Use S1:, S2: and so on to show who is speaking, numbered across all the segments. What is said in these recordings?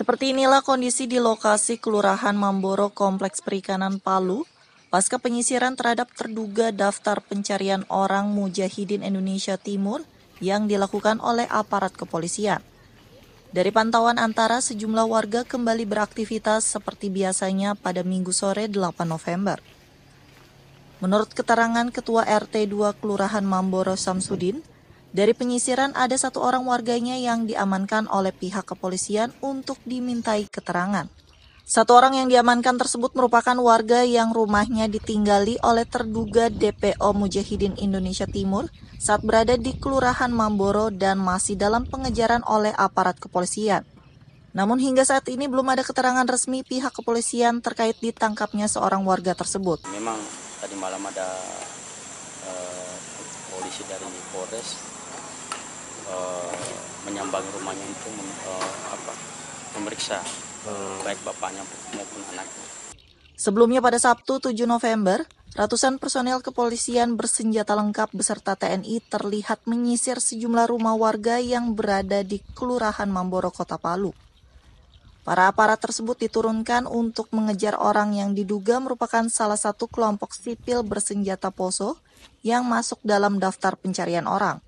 S1: Seperti inilah kondisi di lokasi Kelurahan Mamboro Kompleks Perikanan Palu pasca penyisiran terhadap terduga daftar pencarian orang Mujahidin Indonesia Timur yang dilakukan oleh aparat kepolisian. Dari pantauan antara, sejumlah warga kembali beraktivitas seperti biasanya pada minggu sore 8 November. Menurut keterangan Ketua RT 2 Kelurahan Mamboro Samsudin, dari penyisiran ada satu orang warganya yang diamankan oleh pihak kepolisian untuk dimintai keterangan. Satu orang yang diamankan tersebut merupakan warga yang rumahnya ditinggali oleh terduga DPO Mujahidin Indonesia Timur saat berada di Kelurahan Mamboro dan masih dalam pengejaran oleh aparat kepolisian. Namun hingga saat ini belum ada keterangan resmi pihak kepolisian terkait ditangkapnya seorang warga tersebut.
S2: Memang tadi malam ada eh, polisi dari Polres menyambang eh, menyambangi rumahnya itu uh, apa, memeriksa hmm. baik bapaknya maupun anaknya.
S1: Sebelumnya pada Sabtu 7 November, ratusan personel kepolisian bersenjata lengkap beserta TNI terlihat menyisir sejumlah rumah warga yang berada di Kelurahan Mamboro, Kota Palu. Para aparat tersebut diturunkan untuk mengejar orang yang diduga merupakan salah satu kelompok sipil bersenjata poso yang masuk dalam daftar pencarian orang.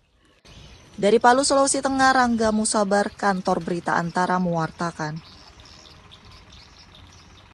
S1: Dari Palu, Sulawesi Tengah, Rangga Musabar, Kantor Berita Antara mewartakan.